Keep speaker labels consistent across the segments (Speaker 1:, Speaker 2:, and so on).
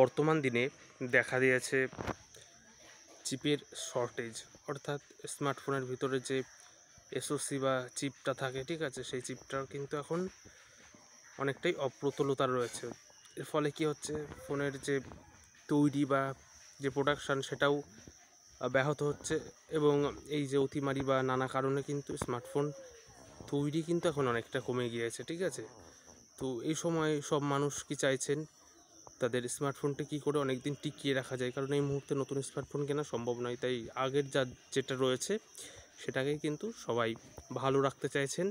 Speaker 1: বর্তমান দিনে দেখা দিয়েছে চিপের শর্টেজ অর্থাৎ স্মার্টফোনের ভিতরে যে এসওসি বা চিপটা থাকে ঠিক আছে সেই চিপটার কিন্তু এখন অনেকটাই অপ্রতুলতা রয়েছে এর ফলে কি হচ্ছে ফোনের যে তৈরি বা যে প্রোডাকশান সেটাও ব্যাহত হচ্ছে এবং এই যে অতিমারি বা নানা কারণে কিন্তু স্মার্টফোন তৈরি কিন্তু এখন অনেকটা কমে গিয়েছে ঠিক আছে তো এই সময় সব মানুষ কি চাইছেন তাদের স্মার্টফোনটি কী করে অনেক দিন টিকিয়ে রাখা যায় কারণ এই মুহূর্তে নতুন স্মার্টফোন কেনা সম্ভব নয় তাই আগের যা যেটা রয়েছে সেটাকে কিন্তু সবাই ভালো রাখতে চাইছেন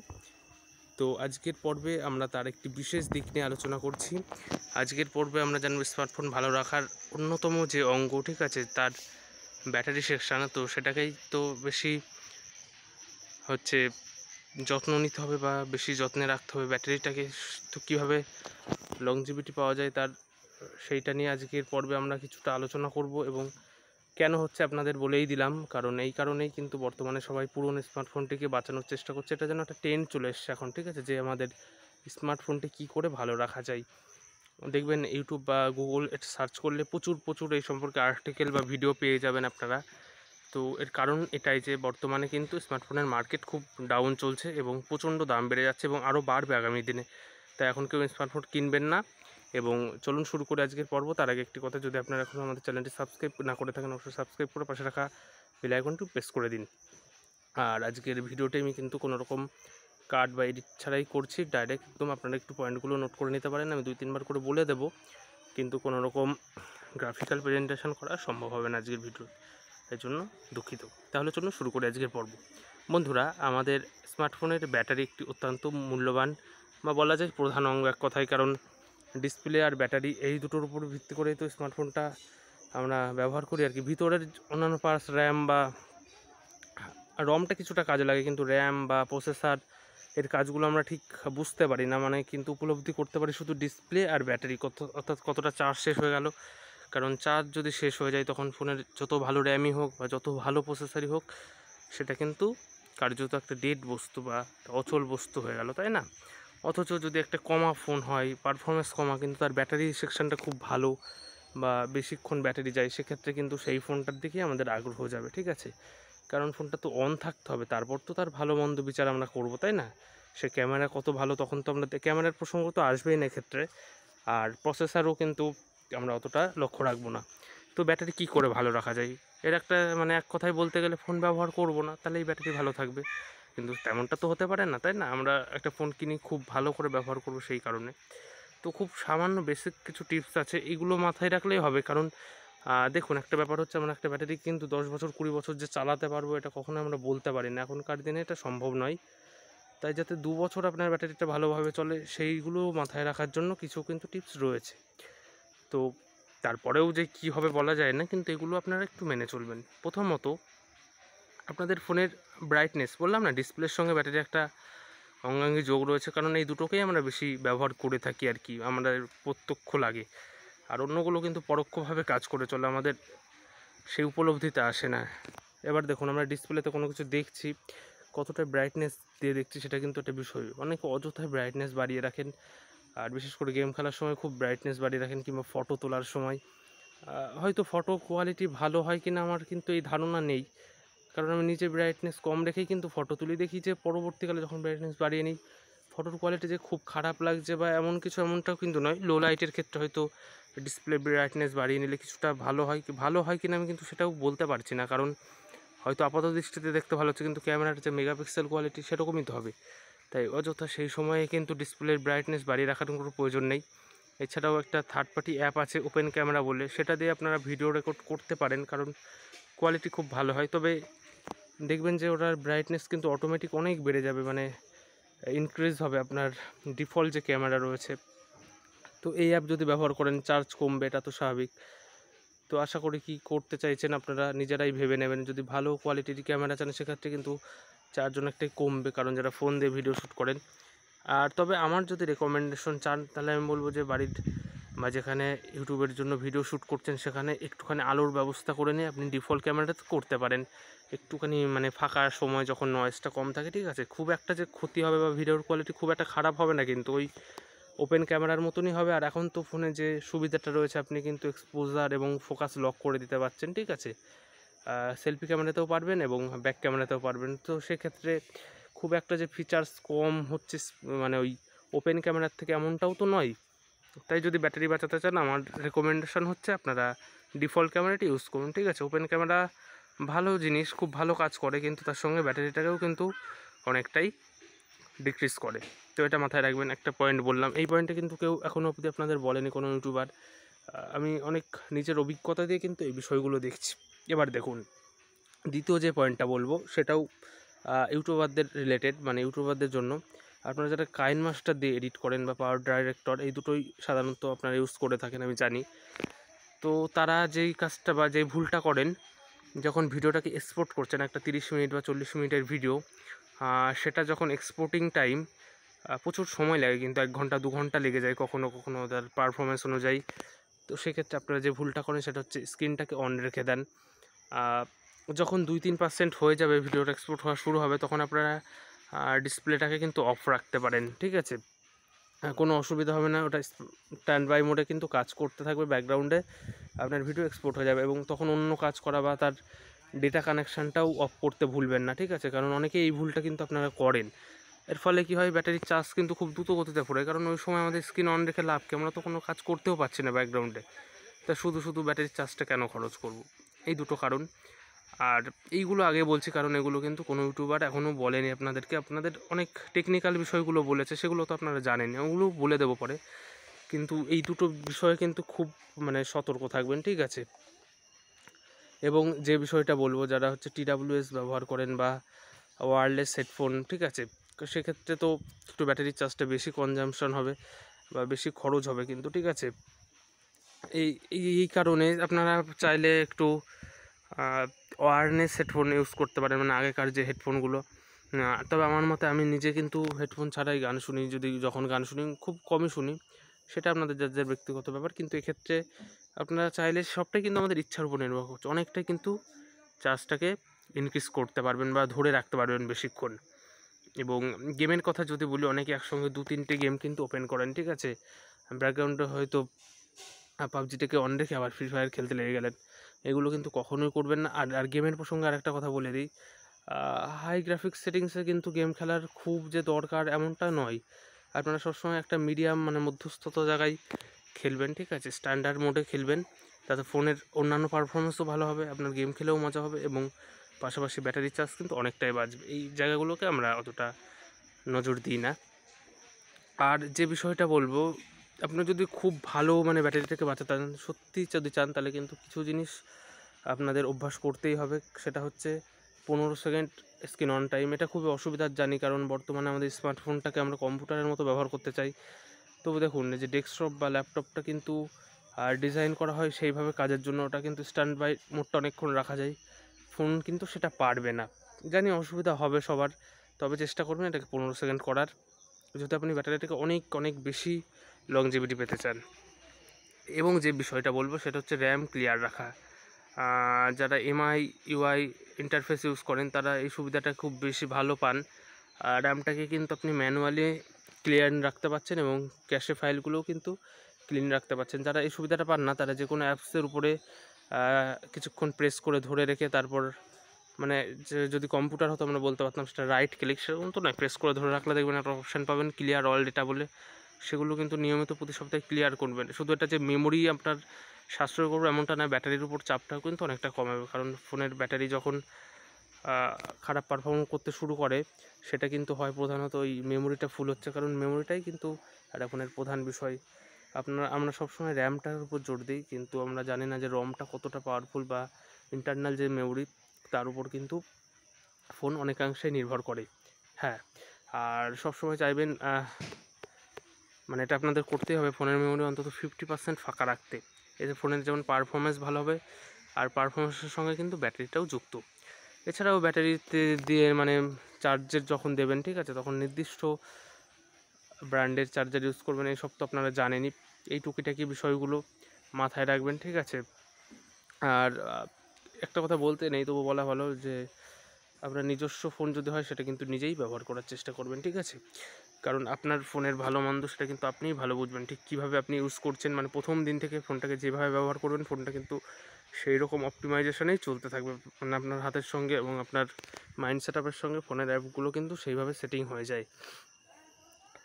Speaker 1: তো আজকের পর্বে আমরা তার একটি বিশেষ দিক নিয়ে আলোচনা করছি আজকের পর্বে আমরা জানব স্মার্টফোন ভালো রাখার অন্যতম যে অঙ্গ ঠিক আছে তার ব্যাটারি সেকশান তো সেটাকেই তো বেশি হচ্ছে যত্ন নিতে হবে বা বেশি যত্নে রাখতে হবে ব্যাটারিটাকে তো কীভাবে লংজিভিটি পাওয়া যায় তার সেইটা নিয়ে আজকের পর্বে আমরা কিছুটা আলোচনা করব এবং কেন হচ্ছে আপনাদের বলেই দিলাম কারণ এই কারণেই কিন্তু বর্তমানে সবাই পুরনো স্মার্টফোনটিকে বাঁচানোর চেষ্টা করছে এটা যেন একটা ট্রেন্ড চলে এসছে এখন ঠিক আছে যে আমাদের স্মার্টফোনটি কি করে ভালো রাখা যায় দেখবেন ইউটিউব বা গুগল এটা সার্চ করলে প্রচুর প্রচুর এই সম্পর্কে আর্টিকেল বা ভিডিও পেয়ে যাবেন আপনারা তো এর কারণ এটাই যে বর্তমানে কিন্তু স্মার্টফোনের মার্কেট খুব ডাউন চলছে এবং প্রচণ্ড দাম বেড়ে যাচ্ছে এবং আরও বাড়বে আগামী দিনে তাই এখন কেউ স্মার্টফোন কিনবেন না এবং চলুন শুরু করে আজকের পর্ব তার আগে একটি কথা যদি আপনারা এখনও আমাদের চ্যানেলটি সাবস্ক্রাইব না করে থাকেন অবশ্যই সাবস্ক্রাইব করে পাশে রাখা বেলাইকনটি প্রেস করে দিন আর আজকের ভিডিওটি আমি কিন্তু কোনো রকম কার্ড বা এডিট ছাড়াই করছি ডাইরেক্ট একদম আপনারা একটু পয়েন্টগুলো নোট করে নিতে পারেন আমি দুই তিনবার করে বলে দেব কিন্তু কোনো রকম গ্রাফিক্যাল প্রেজেন্টেশন করা সম্ভব হবে না আজকের ভিডিও এর জন্য দুঃখিত তাহলে চলুন শুরু করি আজকের পর্ব বন্ধুরা আমাদের স্মার্টফোনের ব্যাটারি একটি অত্যন্ত মূল্যবান বা বলা যায় প্রধান অঙ্গ এক কথায় কারণ ডিসপ্লে আর ব্যাটারি এই দুটোর উপর ভিত্তি করেই তো স্মার্টফোনটা আমরা ব্যবহার করি আর কি ভিতরের অন্যান্য পার্টস র্যাম বা রমটা কিছুটা কাজে লাগে কিন্তু র্যাম বা প্রসেসার এর কাজগুলো আমরা ঠিক বুঝতে পারি না মানে কিন্তু উপলব্ধি করতে পারি শুধু ডিসপ্লে আর ব্যাটারি কত অর্থাৎ কতটা চার্জ শেষ হয়ে গেল কারণ চার্জ যদি শেষ হয়ে যায় তখন ফোনের যত ভালো র্যামই হোক বা যত ভালো প্রসেসারই হোক সেটা কিন্তু কার্যত একটা ডেড বস্তু বা অচল বস্তু হয়ে গেল তাই না অথচ যদি একটা কমা ফোন হয় পারফরমেন্স কমা কিন্তু তার ব্যাটারি সেকশানটা খুব ভালো বা বেশিক্ষণ ব্যাটারি যায় সেক্ষেত্রে কিন্তু সেই ফোনটার দিকেই আমাদের আগ্রহ যাবে ঠিক আছে কারণ ফোনটা তো অন থাকতে হবে তারপর তো তার ভালো মন্দ বিচার আমরা করব তাই না সে ক্যামেরা কত ভালো তখন তো আমরা ক্যামেরার প্রসঙ্গ তো আসবেই না ক্ষেত্রে আর প্রসেসারও কিন্তু আমরা অতটা লক্ষ্য রাখবো না তো ব্যাটারি কি করে ভালো রাখা যায় এর একটা মানে এক কথায় বলতে গেলে ফোন ব্যবহার করব না তাহলে এই ব্যাটারি ভালো থাকবে কিন্তু তেমনটা তো হতে পারে না তাই না আমরা একটা ফোন কিনি খুব ভালো করে ব্যবহার করব সেই কারণে তো খুব সামান্য বেসিক কিছু টিপস আছে এগুলো মাথায় রাখলেই হবে কারণ দেখুন একটা ব্যাপার হচ্ছে আমরা একটা ব্যাটারি কিন্তু দশ বছর কুড়ি বছর যে চালাতে পারবো এটা কখনো আমরা বলতে পারি না এখনকার দিনে এটা সম্ভব নয় তাই যাতে দু বছর আপনার ব্যাটারিটা ভালোভাবে চলে সেইগুলো মাথায় রাখার জন্য কিছু কিন্তু টিপস রয়েছে তো তারপরেও যে কি হবে বলা যায় না কিন্তু এগুলো আপনারা একটু মেনে চলবেন প্রথমত আপনাদের ফোনের ব্রাইটনেস বললাম না ডিসপ্লের সঙ্গে ব্যাটারি একটা অঙ্গাঙ্গি যোগ রয়েছে কারণ এই দুটোকেই আমরা বেশি ব্যবহার করে থাকি আর কি আমাদের প্রত্যক্ষ লাগে আর অন্যগুলো কিন্তু পরোক্ষভাবে কাজ করে চলে আমাদের সেই উপলব্ধিতে আসে না এবার দেখুন আমরা ডিসপ্লেতে কোনো কিছু দেখছি কতটা ব্রাইটনেস দিয়ে দেখছি সেটা কিন্তু একটা বিষয় অনেকে অযথায় ব্রাইটনেস বাড়িয়ে রাখেন আর বিশেষ করে গেম খেলার সময় খুব ব্রাইটনেস বাড়িয়ে রাখেন কিংবা ফটো তোলার সময় হয়তো ফটো কোয়ালিটি ভালো হয় কিনা আমার কিন্তু এই ধারণা নেই কারণ আমি নিচে ব্রাইটনেস কম রেখেই কিন্তু ফটো তুলি দেখি যে পরবর্তীকালে যখন ব্রাইটনেস বাড়িয়ে নিই ফটোর কোয়ালিটি যে খুব খারাপ লাগছে বা এমন কিছু এমনটাও কিন্তু নয় লো লাইটের ক্ষেত্রে হয়তো ডিসপ্লে ব্রাইটনেস বাড়িয়ে নিলে কিছুটা ভালো হয় কি ভালো হয় কিনা আমি কিন্তু সেটাও বলতে পারছি না কারণ হয়তো আপাত দৃষ্টিতে দেখতে ভালো হচ্ছে কিন্তু ক্যামেরার যে মেগাপিক্সেল কোয়ালিটি সেরকমই তো হবে তাই অযথা সেই সময়ে কিন্তু ডিসপ্লের ব্রাইটনেস বাড়িয়ে রাখার কোনো প্রয়োজন নেই এছাড়াও একটা থার্ড পার্টি অ্যাপ আছে ওপেন ক্যামেরা বলে সেটা দিয়ে আপনারা ভিডিও রেকর্ড করতে পারেন কারণ কোয়ালিটি খুব ভালো হয় তবে দেখবেন যে ওটার ব্রাইটনেস কিন্তু অটোমেটিক অনেক বেড়ে যাবে মানে ইনক্রিজ হবে আপনার ডিফল্ট যে ক্যামেরা রয়েছে তো এই অ্যাপ যদি ব্যবহার করেন চার্জ কমবে এটা তো স্বাভাবিক তো আশা করি কি করতে চাইছেন আপনারা নিজেরাই ভেবে নেবেন যদি ভালো কোয়ালিটির ক্যামেরা চান সেক্ষেত্রে কিন্তু চার্জ অনেকটাই কমবে কারণ যারা ফোন দিয়ে ভিডিও শ্যুট করেন আর তবে আমার যদি রেকমেন্ডেশন চান তাহলে আমি বলবো যে বাড়ির বা যেখানে ইউটিউবের জন্য ভিডিও শ্যুট করছেন সেখানে একটুখানি আলোর ব্যবস্থা করে নিয়ে আপনি ডিফল্ট ক্যামেরাতে করতে পারেন একটুখানি মানে ফাঁকা সময় যখন নয়েসটা কম থাকে ঠিক আছে খুব একটা যে ক্ষতি হবে বা ভিডিওর কোয়ালিটি খুব একটা খারাপ হবে না কিন্তু ওই ওপেন ক্যামেরার মতনই হবে আর এখন তো ফোনে যে সুবিধাটা রয়েছে আপনি কিন্তু এক্সপোজার এবং ফোকাস লক করে দিতে পারছেন ঠিক আছে সেলফি ক্যামেরাতেও পারবেন এবং ব্যাক ক্যামেরাতেও পারবেন তো সেক্ষেত্রে খুব একটা যে ফিচার্স কম হচ্ছে মানে ওই ওপেন ক্যামেরার থেকে এমনটাও তো নয় তাই যদি ব্যাটারি বাঁচাতে চান আমার রেকমেন্ডেশন হচ্ছে আপনারা ডিফল্ট ক্যামেরাটি ইউজ করুন ঠিক আছে ওপেন ক্যামেরা ভালো জিনিস খুব ভালো কাজ করে কিন্তু তার সঙ্গে ব্যাটারিটাকেও কিন্তু অনেকটাই ডিক্রিজ করে তো এটা মাথায় রাখবেন একটা পয়েন্ট বললাম এই পয়েন্টে কিন্তু কেউ এখনও অবধি আপনাদের বলেনি কোনো ইউটিউবার আমি অনেক নিজের অভিজ্ঞতা দিয়ে কিন্তু এই বিষয়গুলো দেখছি এবার দেখুন দ্বিতীয় যে পয়েন্টটা বলবো সেটাও ইউটিউবারদের রিলেটেড মানে ইউটিউবারদের জন্য আপনারা যারা কাইন মাস্টার দিয়ে এডিট করেন বা পাওয়ার ডাইরেক্টর এই দুটোই সাধারণত আপনারা ইউজ করে থাকেন আমি জানি তো তারা যেই কাজটা বা যেই ভুলটা করেন যখন ভিডিওটাকে এক্সপোর্ট করছেন একটা তিরিশ মিনিট বা চল্লিশ মিনিটের ভিডিও সেটা যখন এক্সপোর্টিং টাইম প্রচুর সময় লাগে কিন্তু এক ঘন্টা দু ঘন্টা লেগে যায় কখনো কখনো তার পারফরমেন্স অনুযায়ী তো সেক্ষেত্রে আপনারা যে ভুলটা করেন সেটা হচ্ছে স্ক্রিনটাকে অন রেখে দেন যখন দুই তিন পার্সেন্ট হয়ে যাবে ভিডিওটা এক্সপোর্ট হওয়া শুরু হবে তখন আপনারা ডিসপ্লেটাকে কিন্তু অফ রাখতে পারেন ঠিক আছে কোনো অসুবিধা হবে না ওটা স্ট্যান্ড বাই মোডে কিন্তু কাজ করতে থাকবে ব্যাকগ্রাউন্ডে আপনার ভিডিও এক্সপোর্ট হয়ে যাবে এবং তখন অন্য কাজ করা বা তার ডেটা কানেকশানটাও অফ করতে ভুলবেন না ঠিক আছে কারণ অনেকে এই ভুলটা কিন্তু আপনারা করেন এর ফলে কি হয় ব্যাটারির চার্জ কিন্তু খুব দ্রুত গতিতে পড়ে কারণ ওই সময় আমাদের স্ক্রিন অন রেখে লাভ কি আমরা তো কোনো কাজ করতেও পারছি না ব্যাকগ্রাউন্ডে তা শুধু শুধু ব্যাটারির চার্জটা কেন খরচ করব এই দুটো কারণ আর এইগুলো আগে বলছি কারণ এগুলো কিন্তু কোনো ইউটিউবার এখনও বলেনি আপনাদেরকে আপনাদের অনেক টেকনিক্যাল বিষয়গুলো বলেছে সেগুলো তো আপনারা জানেন ওগুলো বলে দেবো পরে কিন্তু এই দুটো বিষয়ে কিন্তু খুব মানে সতর্ক থাকবেন ঠিক আছে এবং যে বিষয়টা বলবো যারা হচ্ছে টিডাব্লিউএস ব্যবহার করেন বা ওয়ারলেস হেডফোন ঠিক আছে সেক্ষেত্রে তো একটু ব্যাটারির চার্জটা বেশি কনজামশন হবে বা বেশি খরচ হবে কিন্তু ঠিক আছে এই এই কারণে আপনারা চাইলে একটু ওয়ারনেস হেডফোন ইউজ করতে পারেন মানে আগেকার যে হেডফোনগুলো তবে আমার মতে আমি নিজে কিন্তু হেডফোন ছাড়াই গান শুনি যদি যখন গান শুনি খুব কমই শুনি সেটা আপনাদের যার যার ব্যক্তিগত ব্যাপার কিন্তু এক্ষেত্রে আপনারা চাইলে সবটাই কিন্তু আমাদের ইচ্ছার উপর নির্ভর করছে অনেকটাই কিন্তু চার্জটাকে ইনক্রিজ করতে পারবেন বা ধরে রাখতে পারবেন বেশিক্ষণ এবং গেমের কথা যদি বলি অনেকে একসঙ্গে দু তিনটে গেম কিন্তু ওপেন করেন ঠিক আছে ব্যাকগ্রাউন্ডে হয়তো পাবজিটাকে অন রেখে আবার ফ্রি ফায়ার খেলতে লেগে গেলেন এগুলো কিন্তু কখনোই করবেন না আর আর গেমের প্রসঙ্গে আর একটা কথা বলে দিই হাই গ্রাফিক্স সেটিংসে কিন্তু গেম খেলার খুব যে দরকার এমনটা নয় আপনারা সবসময় একটা মিডিয়াম মানে মধ্যস্থত জায়গায় খেলবেন ঠিক আছে স্ট্যান্ডার্ড মোডে খেলবেন তাতে ফোনের অন্যান্য পারফরমেন্সও ভালো হবে আপনার গেম খেলেও মজা হবে এবং পাশাপাশি ব্যাটারি চার্জ কিন্তু অনেকটাই বাঁচবে এই জায়গাগুলোকে আমরা অতটা নজর দিই না আর যে বিষয়টা বলবো আপনার যদি খুব ভালো মানে ব্যাটারিটাকে বাঁচাতে চান সত্যি যদি চান তাহলে কিন্তু কিছু জিনিস আপনাদের অভ্যাস করতেই হবে সেটা হচ্ছে পনেরো সেকেন্ড স্ক্রিন অন টাইম এটা খুবই অসুবিধার জানি কারণ বর্তমানে আমাদের স্মার্টফোনটাকে আমরা কম্পিউটারের মতো ব্যবহার করতে চাই তবু দেখুন যে ডেস্কটপ বা ল্যাপটপটা কিন্তু আর ডিজাইন করা হয় সেইভাবে কাজের জন্য ওটা কিন্তু স্ট্যান্ড বাই মোডটা অনেকক্ষণ রাখা যায় ফোন কিন্তু সেটা পারবে না জানি অসুবিধা হবে সবার তবে চেষ্টা করবেন এটাকে পনেরো সেকেন্ড করার যদি আপনি ব্যাটারিটাকে অনেক অনেক বেশি লংজিভিটি পেতে চান এবং যে বিষয়টা বলবো সেটা হচ্ছে র্যাম ক্লিয়ার রাখা যারা এমআই ইউআই ইন্টারফেস ইউজ করেন তারা এই সুবিধাটা খুব বেশি ভালো পান র্যামটাকে কিন্তু আপনি ম্যানুয়ালি ক্লিয়ার রাখতে পারছেন এবং ক্যাশে ফাইলগুলোও কিন্তু ক্লিন রাখতে পারছেন যারা এই সুবিধাটা পান না তারা যে কোনো অ্যাপসের উপরে কিছুক্ষণ প্রেস করে ধরে রেখে তারপর মানে যে যদি কম্পিউটার হতো আমরা বলতে পারতাম সেটা রাইট ক্লিক সেরকম তো নয় প্রেস করে ধরে রাখলে দেখবেন একটা অপশান পাবেন ক্লিয়ার অল ডেটা বলে সেগুলো কিন্তু নিয়মিত প্রতি সপ্তাহে ক্লিয়ার করবেন শুধু এটা যে মেমোরি আপনার সাশ্রয় করবো এমনটা না ব্যাটারির উপর চাপটাও কিন্তু অনেকটা কমাবে কারণ ফোনের ব্যাটারি যখন খারাপ পারফর্ম করতে শুরু করে সেটা কিন্তু হয় প্রধানত ওই মেমোরিটা ফুল হচ্ছে কারণ মেমোরিটাই কিন্তু একটা ফোনের প্রধান বিষয় আপনার আমরা সবসময় র্যামটার উপর জোর দিই কিন্তু আমরা জানি না যে রমটা কতটা পাওয়ারফুল বা ইন্টারনাল যে মেমোরি তার উপর কিন্তু ফোন অনেকাংশে নির্ভর করে হ্যাঁ আর সবসময় চাইবেন মানে এটা আপনাদের করতেই হবে ফোনের মেমোরি অন্তত ফিফটি পার্সেন্ট ফাঁকা রাখতে এতে ফোনের যেমন পারফরমেন্স ভালো হবে আর পারফরমেন্সের সঙ্গে কিন্তু ব্যাটারিটাও যুক্ত এছাড়াও ব্যাটারিতে দিয়ে মানে চার্জের যখন দেবেন ঠিক আছে তখন নির্দিষ্ট ব্র্যান্ডের চার্জার ইউজ করবেন এইসব তো আপনারা জানেনই এই টুকিটাকি বিষয়গুলো মাথায় রাখবেন ঠিক আছে আর একটা কথা বলতে নেই তবু বলা ভালো যে আপনার নিজস্ব ফোন যদি হয় সেটা কিন্তু নিজেই ব্যবহার করার চেষ্টা করবেন ঠিক আছে কারণ আপনার ফোনের ভালো মন্দ সেটা কিন্তু আপনিই ভালো বুঝবেন ঠিক কীভাবে আপনি ইউজ করছেন মানে প্রথম দিন থেকে ফোনটাকে যেভাবে ব্যবহার করবেন ফোনটা কিন্তু সেই রকম অপটিমাইজেশনেই চলতে থাকবে মানে আপনার হাতের সঙ্গে এবং আপনার মাইন্ড সেট সঙ্গে ফোনের অ্যাপগুলো কিন্তু সেইভাবে সেটিং হয়ে যায়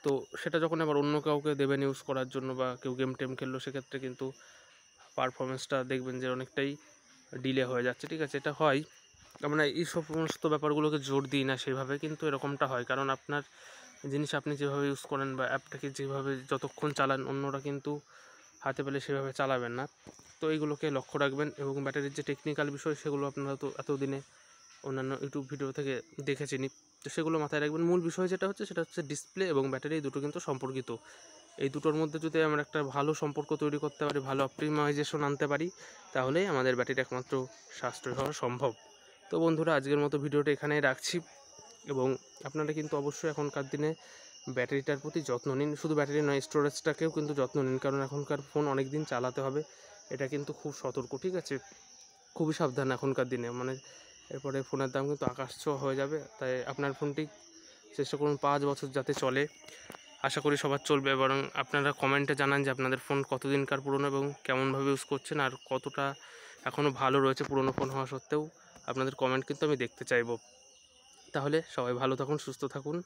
Speaker 1: তো সেটা যখন আবার অন্য কাউকে দেবেন ইউজ করার জন্য বা কেউ গেম টেম খেললো সেক্ষেত্রে কিন্তু পারফরমেন্সটা দেখবেন যে অনেকটাই ডিলে হয়ে যাচ্ছে ঠিক আছে এটা হয় মানে এই সমস্ত ব্যাপারগুলোকে জোর দিই না সেইভাবে কিন্তু এরকমটা হয় কারণ আপনার জিনিস আপনি যেভাবে ইউজ করেন বা অ্যাপটাকে যেভাবে যতক্ষণ চালান অন্যরা কিন্তু হাতে পেলে সেভাবে চালাবেন না তো এইগুলোকে লক্ষ্য রাখবেন এবং ব্যাটারির যে টেকনিক্যাল বিষয় সেগুলো আপনারা তো এতদিনে অন্যান্য ইউটিউব ভিডিও থেকে দেখেছেনি তো সেগুলো মাথায় রাখবেন মূল বিষয় যেটা হচ্ছে সেটা হচ্ছে ডিসপ্লে এবং ব্যাটারি দুটো কিন্তু সম্পর্কিত এই দুটোর মধ্যে যদি আমরা একটা ভালো সম্পর্ক তৈরি করতে পারি ভালো অপটিমাইজেশন আনতে পারি তাহলেই আমাদের ব্যাটারি একমাত্র সাশ্রয় হওয়া সম্ভব তো বন্ধুরা আজকের মতো ভিডিওটা এখানেই রাখছি এবং আপনারা কিন্তু অবশ্যই এখনকার দিনে ব্যাটারিটার প্রতি যত্ন নিন শুধু ব্যাটারি নয় স্টোরেজটাকেও কিন্তু যত্ন নিন কারণ এখনকার ফোন অনেক দিন চালাতে হবে এটা কিন্তু খুব সতর্ক ঠিক আছে খুবই সাবধান এখনকার দিনে মানে এরপরে ফোনের দাম কিন্তু আকাশ ছোঁয়া হয়ে যাবে তাই আপনার ফোনটি চেষ্টা করুন পাঁচ বছর যাতে চলে আশা করি সবার চলবে এবং আপনারা কমেন্টে জানান যে আপনাদের ফোন কতদিনকার পুরনো এবং কেমনভাবে ইউজ করছেন আর কতটা এখনও ভালো রয়েছে পুরনো ফোন হওয়া সত্ত্বেও আপনাদের কমেন্ট কিন্তু আমি দেখতে চাইবো তাহলে সবাই ভালো থাকুন সুস্থ থাকুন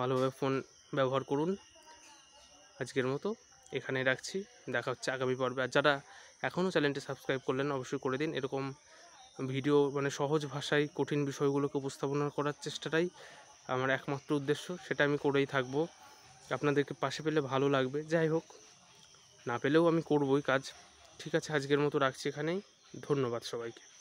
Speaker 1: ভালোভাবে ফোন ব্যবহার করুন আজকের মতো এখানে রাখছি দেখা হচ্ছে আগামী পর্বে আর যারা এখনও চ্যানেলটি সাবস্ক্রাইব করলেন অবশ্যই করে দিন এরকম ভিডিও মানে সহজ ভাষায় কঠিন বিষয়গুলোকে উপস্থাপনা করার চেষ্টাটাই আমার একমাত্র উদ্দেশ্য সেটা আমি করেই থাকবো আপনাদেরকে পাশে পেলে ভালো লাগবে যাই হোক না পেলেও আমি করবই কাজ ঠিক আছে আজকের মতো রাখছি এখানেই ধন্যবাদ সবাইকে